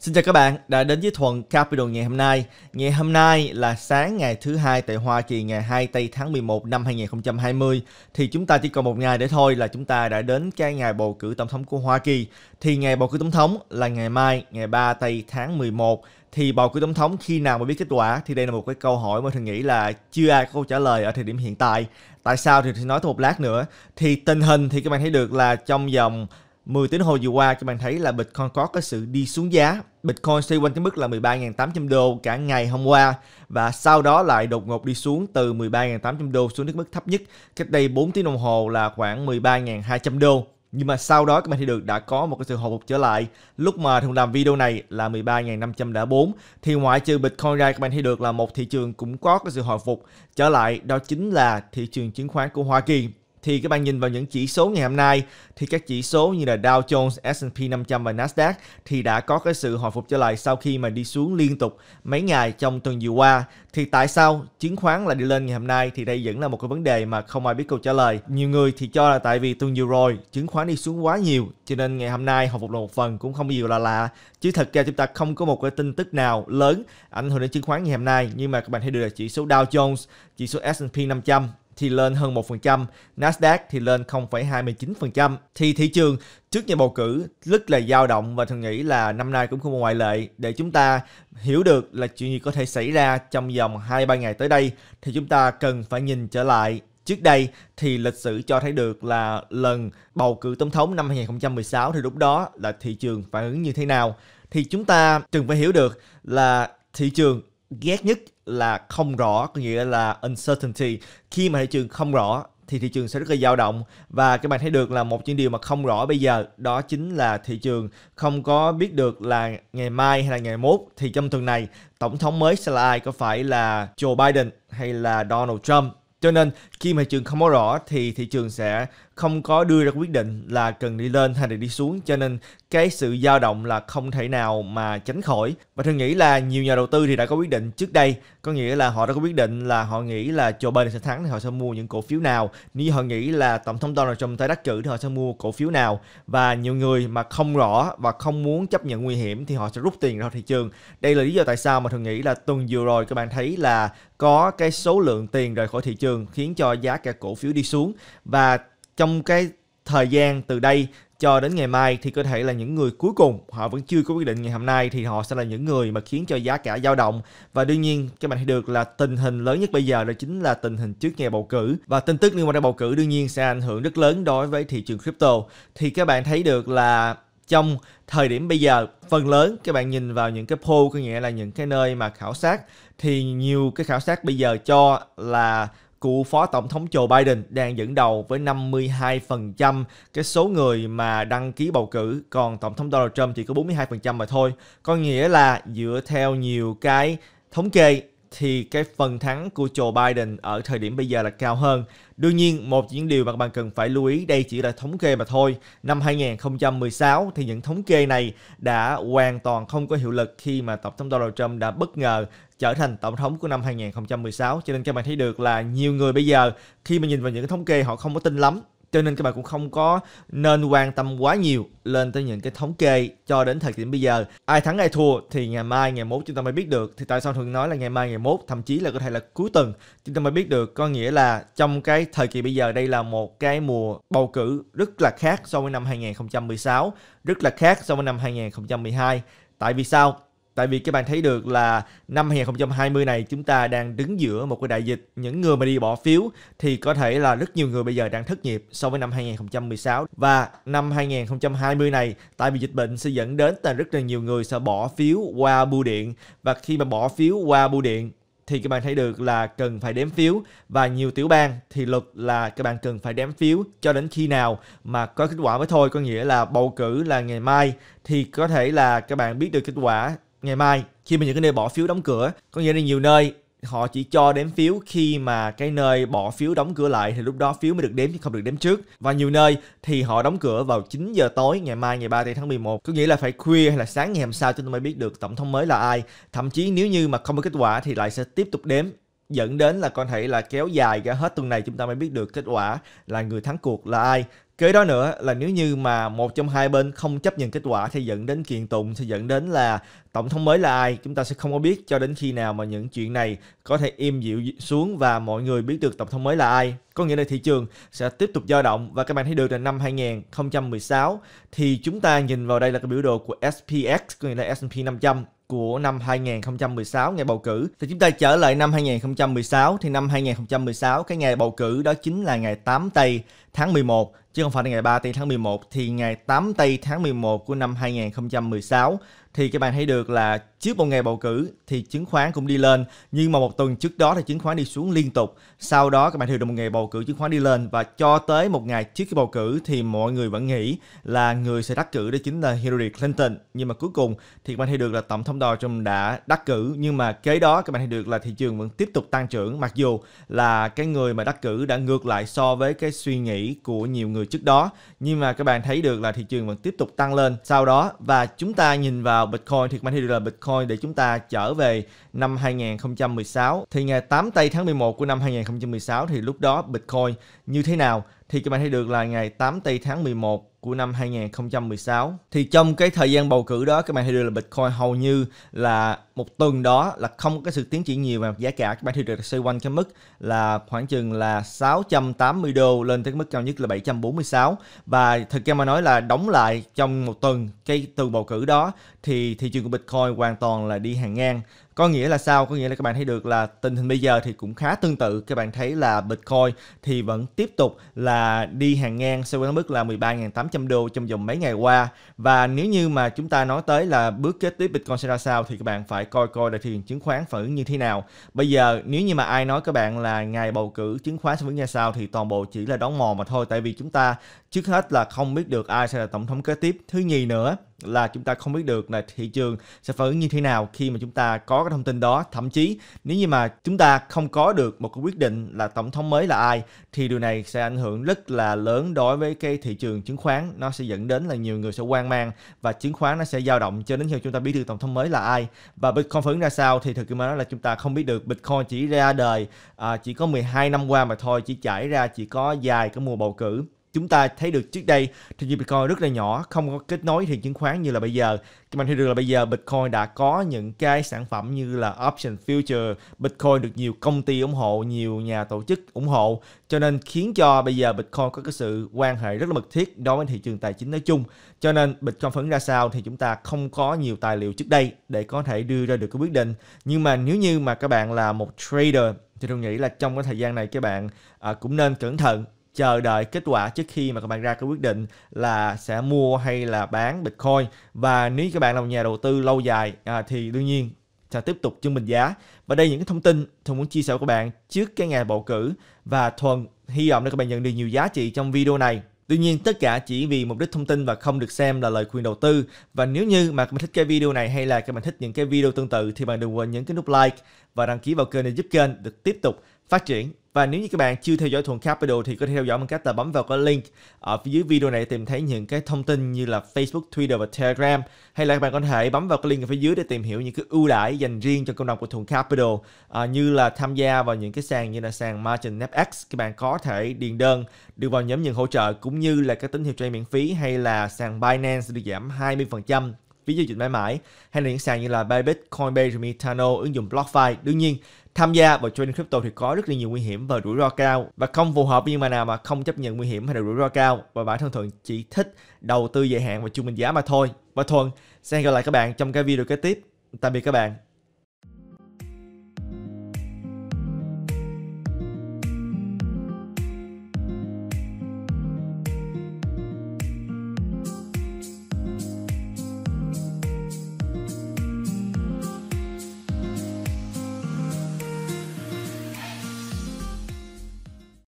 Xin chào các bạn đã đến với Thuận Capital ngày hôm nay. Ngày hôm nay là sáng ngày thứ hai tại Hoa Kỳ ngày 2 tây tháng 11 năm 2020 thì chúng ta chỉ còn một ngày để thôi là chúng ta đã đến cái ngày bầu cử tổng thống của Hoa Kỳ. Thì ngày bầu cử tổng thống là ngày mai ngày 3 tây tháng 11 thì bầu cử tổng thống khi nào mới biết kết quả thì đây là một cái câu hỏi mà thường nghĩ là chưa ai có câu trả lời ở thời điểm hiện tại. Tại sao thì nói thêm một lát nữa. Thì tình hình thì các bạn thấy được là trong vòng 10 tiếng hồ vừa qua các bạn thấy là Bitcoin có cái sự đi xuống giá. Bitcoin xoay quanh cái mức là 13.800 đô cả ngày hôm qua và sau đó lại đột ngột đi xuống từ 13.800 đô xuống đến mức thấp nhất cách đây 4 tiếng đồng hồ là khoảng 13.200 đô. Nhưng mà sau đó các bạn thấy được đã có một cái sự hồi phục trở lại. Lúc mà thường làm video này là 13.504 thì ngoại trừ Bitcoin ra các bạn thấy được là một thị trường cũng có cái sự hồi phục trở lại đó chính là thị trường chứng khoán của Hoa Kỳ thì các bạn nhìn vào những chỉ số ngày hôm nay thì các chỉ số như là Dow Jones, S&P 500 và Nasdaq thì đã có cái sự hồi phục trở lại sau khi mà đi xuống liên tục mấy ngày trong tuần vừa qua. Thì tại sao chứng khoán lại đi lên ngày hôm nay thì đây vẫn là một cái vấn đề mà không ai biết câu trả lời. Nhiều người thì cho là tại vì tuần vừa rồi chứng khoán đi xuống quá nhiều cho nên ngày hôm nay hồi phục là một phần cũng không nhiều là lạ. Chứ thật ra chúng ta không có một cái tin tức nào lớn ảnh hưởng đến chứng khoán ngày hôm nay nhưng mà các bạn thấy được là chỉ số Dow Jones, chỉ số S&P 500 thì lên hơn 1%, Nasdaq thì lên 0,29%. Thì thị trường trước nhà bầu cử rất là dao động và thường nghĩ là năm nay cũng không ngoại lệ để chúng ta hiểu được là chuyện gì có thể xảy ra trong vòng 2-3 ngày tới đây thì chúng ta cần phải nhìn trở lại Trước đây thì lịch sử cho thấy được là lần bầu cử tổng thống năm 2016 thì lúc đó là thị trường phản ứng như thế nào. Thì chúng ta cần phải hiểu được là thị trường ghét nhất là không rõ có nghĩa là uncertainty khi mà thị trường không rõ thì thị trường sẽ rất là dao động và các bạn thấy được là một những điều mà không rõ bây giờ đó chính là thị trường không có biết được là ngày mai hay là ngày mốt thì trong tuần này tổng thống mới sẽ là ai có phải là Joe Biden hay là Donald Trump cho nên khi mà thị trường không có rõ thì thị trường sẽ không có đưa ra quyết định là cần đi lên hay là đi xuống cho nên cái sự dao động là không thể nào mà tránh khỏi và thường nghĩ là nhiều nhà đầu tư thì đã có quyết định trước đây có nghĩa là họ đã có quyết định là họ nghĩ là Joe Biden sẽ thắng thì họ sẽ mua những cổ phiếu nào nếu họ nghĩ là tổng thống Donald Trump tái đắc cử thì họ sẽ mua cổ phiếu nào và nhiều người mà không rõ và không muốn chấp nhận nguy hiểm thì họ sẽ rút tiền ra thị trường đây là lý do tại sao mà thường nghĩ là tuần vừa rồi các bạn thấy là có cái số lượng tiền rời khỏi thị trường khiến cho giá cả cổ phiếu đi xuống và trong cái thời gian từ đây cho đến ngày mai thì có thể là những người cuối cùng họ vẫn chưa có quyết định ngày hôm nay thì họ sẽ là những người mà khiến cho giá cả dao động và đương nhiên các bạn thấy được là tình hình lớn nhất bây giờ đó chính là tình hình trước ngày bầu cử và tin tức liên quan đến bầu cử đương nhiên sẽ ảnh hưởng rất lớn đối với thị trường crypto thì các bạn thấy được là trong thời điểm bây giờ phần lớn các bạn nhìn vào những cái poll có nghĩa là những cái nơi mà khảo sát thì nhiều cái khảo sát bây giờ cho là cựu phó tổng thống Joe Biden đang dẫn đầu với 52% cái số người mà đăng ký bầu cử, còn tổng thống Donald Trump chỉ có 42% mà thôi. Có nghĩa là dựa theo nhiều cái thống kê thì cái phần thắng của Joe Biden ở thời điểm bây giờ là cao hơn. Đương nhiên, một những điều mà các bạn cần phải lưu ý đây chỉ là thống kê mà thôi. Năm 2016 thì những thống kê này đã hoàn toàn không có hiệu lực khi mà Tổng thống Donald Trump đã bất ngờ trở thành tổng thống của năm 2016 cho nên các bạn thấy được là nhiều người bây giờ khi mà nhìn vào những thống kê họ không có tin lắm cho nên các bạn cũng không có nên quan tâm quá nhiều lên tới những cái thống kê cho đến thời điểm bây giờ ai thắng ai thua thì ngày mai ngày mốt chúng ta mới biết được thì tại sao thường nói là ngày mai ngày mốt thậm chí là có thể là cuối tuần chúng ta mới biết được có nghĩa là trong cái thời kỳ bây giờ đây là một cái mùa bầu cử rất là khác so với năm 2016 rất là khác so với năm 2012 tại vì sao Tại vì các bạn thấy được là năm 2020 này chúng ta đang đứng giữa một cái đại dịch. Những người mà đi bỏ phiếu thì có thể là rất nhiều người bây giờ đang thất nghiệp so với năm 2016. Và năm 2020 này, tại vì dịch bệnh sẽ dẫn đến là rất là nhiều người sẽ bỏ phiếu qua bưu điện. Và khi mà bỏ phiếu qua bưu điện thì các bạn thấy được là cần phải đếm phiếu và nhiều tiểu bang thì luật là các bạn cần phải đếm phiếu cho đến khi nào mà có kết quả mới thôi có nghĩa là bầu cử là ngày mai thì có thể là các bạn biết được kết quả ngày mai khi mà những cái nơi bỏ phiếu đóng cửa có nghĩa là nhiều nơi họ chỉ cho đếm phiếu khi mà cái nơi bỏ phiếu đóng cửa lại thì lúc đó phiếu mới được đếm chứ không được đếm trước. Và nhiều nơi thì họ đóng cửa vào 9 giờ tối ngày mai ngày 30 tháng 11. Có nghĩa là phải khuya hay là sáng ngày hôm sau chúng ta mới biết được tổng thống mới là ai. Thậm chí nếu như mà không có kết quả thì lại sẽ tiếp tục đếm dẫn đến là có thể là kéo dài cả hết tuần này chúng ta mới biết được kết quả là người thắng cuộc là ai Kế đó nữa là nếu như mà một trong hai bên không chấp nhận kết quả thì dẫn đến kiện tụng, thì dẫn đến là tổng thống mới là ai chúng ta sẽ không có biết cho đến khi nào mà những chuyện này có thể im dịu xuống và mọi người biết được tổng thống mới là ai. Có nghĩa là thị trường sẽ tiếp tục dao động và các bạn thấy được là năm 2016 thì chúng ta nhìn vào đây là cái biểu đồ của SPX, có nghĩa là S&P 500 của năm 2016 ngày bầu cử thì chúng ta trở lại năm 2016 thì năm 2016 cái ngày bầu cử đó chính là ngày 8 tây tháng 11 chứ không phải là ngày 3 tây tháng 11 thì ngày 8 tây tháng 11 của năm 2016 thì các bạn thấy được là trước một ngày bầu cử thì chứng khoán cũng đi lên nhưng mà một tuần trước đó thì chứng khoán đi xuống liên tục sau đó các bạn thấy được một ngày bầu cử chứng khoán đi lên và cho tới một ngày trước cái bầu cử thì mọi người vẫn nghĩ là người sẽ đắc cử đó chính là Hillary Clinton nhưng mà cuối cùng thì các bạn thấy được là tổng thống Donald Trump đã đắc cử nhưng mà kế đó các bạn thấy được là thị trường vẫn tiếp tục tăng trưởng mặc dù là cái người mà đắc cử đã ngược lại so với cái suy nghĩ của nhiều người trước đó nhưng mà các bạn thấy được là thị trường vẫn tiếp tục tăng lên sau đó và chúng ta nhìn vào Bitcoin, thiệt mạnh được là Bitcoin để chúng ta trở về năm 2016. Thì ngày 8 tây tháng 11 của năm 2016 thì lúc đó Bitcoin như thế nào? thì các bạn thấy được là ngày 8 tây tháng 11 của năm 2016 thì trong cái thời gian bầu cử đó các bạn thấy được là Bitcoin hầu như là một tuần đó là không có sự tiến triển nhiều về giá cả các bạn thấy được xoay quanh cái mức là khoảng chừng là 680 đô lên tới mức cao nhất là 746 và thực ra mà nói là đóng lại trong một tuần cái tuần bầu cử đó thì thị trường của Bitcoin hoàn toàn là đi hàng ngang có nghĩa là sao? Có nghĩa là các bạn thấy được là tình hình bây giờ thì cũng khá tương tự. Các bạn thấy là Bitcoin thì vẫn tiếp tục là đi hàng ngang so với mức là 13.800 đô trong vòng mấy ngày qua. Và nếu như mà chúng ta nói tới là bước kế tiếp Bitcoin sẽ ra sao thì các bạn phải coi coi là thị trường chứng khoán phản ứng như thế nào. Bây giờ nếu như mà ai nói các bạn là ngày bầu cử chứng khoán sẽ phản ra sao thì toàn bộ chỉ là đón mò mà thôi. Tại vì chúng ta trước hết là không biết được ai sẽ là tổng thống kế tiếp thứ nhì nữa là chúng ta không biết được là thị trường sẽ phản ứng như thế nào khi mà chúng ta có cái thông tin đó thậm chí nếu như mà chúng ta không có được một cái quyết định là tổng thống mới là ai thì điều này sẽ ảnh hưởng rất là lớn đối với cái thị trường chứng khoán nó sẽ dẫn đến là nhiều người sẽ hoang mang và chứng khoán nó sẽ dao động cho đến khi chúng ta biết được tổng thống mới là ai và Bitcoin phản ứng ra sao thì thực sự mà nói là chúng ta không biết được Bitcoin chỉ ra đời à, chỉ có 12 năm qua mà thôi chỉ trải ra chỉ có dài cái mùa bầu cử chúng ta thấy được trước đây thì Bitcoin rất là nhỏ, không có kết nối thị trường chứng khoán như là bây giờ. Nhưng mà thấy được là bây giờ Bitcoin đã có những cái sản phẩm như là option future, Bitcoin được nhiều công ty ủng hộ, nhiều nhà tổ chức ủng hộ, cho nên khiến cho bây giờ Bitcoin có cái sự quan hệ rất là mật thiết đối với thị trường tài chính nói chung. Cho nên Bitcoin phấn ra sao thì chúng ta không có nhiều tài liệu trước đây để có thể đưa ra được cái quyết định. Nhưng mà nếu như mà các bạn là một trader thì tôi nghĩ là trong cái thời gian này các bạn à, cũng nên cẩn thận chờ đợi kết quả trước khi mà các bạn ra cái quyết định là sẽ mua hay là bán Bitcoin và nếu các bạn là một nhà đầu tư lâu dài à, thì đương nhiên sẽ tiếp tục chứng minh giá và đây những cái thông tin tôi muốn chia sẻ với các bạn trước cái ngày bầu cử và thuần hy vọng là các bạn nhận được nhiều giá trị trong video này Tuy nhiên tất cả chỉ vì mục đích thông tin và không được xem là lời khuyên đầu tư. Và nếu như mà các bạn thích cái video này hay là các bạn thích những cái video tương tự thì bạn đừng quên nhấn cái nút like và đăng ký vào kênh để giúp kênh được tiếp tục phát triển và nếu như các bạn chưa theo dõi Thuận Capital thì có thể theo dõi bằng cách là bấm vào cái link ở phía dưới video này tìm thấy những cái thông tin như là Facebook, Twitter và Telegram hay là các bạn có thể bấm vào cái link ở phía dưới để tìm hiểu những cái ưu đãi dành riêng cho cộng đồng của Thuận Capital à, như là tham gia vào những cái sàn như là sàn Margin FX e các bạn có thể điền đơn được vào nhóm nhận hỗ trợ cũng như là các tín hiệu trade miễn phí hay là sàn Binance được giảm 20% ví giao dịch mãi mãi hay là những sàn như là Bybit, Coinbase, rồi Metano, ứng dụng BlockFi. Đương nhiên, tham gia vào trading crypto thì có rất là nhiều nguy hiểm và rủi ro cao và không phù hợp với những bạn nào mà không chấp nhận nguy hiểm hay là rủi ro cao và bản thân thường chỉ thích đầu tư dài hạn và trung bình giá mà thôi. Và thuận sẽ hẹn gặp lại các bạn trong cái video kế tiếp. Tạm biệt các bạn.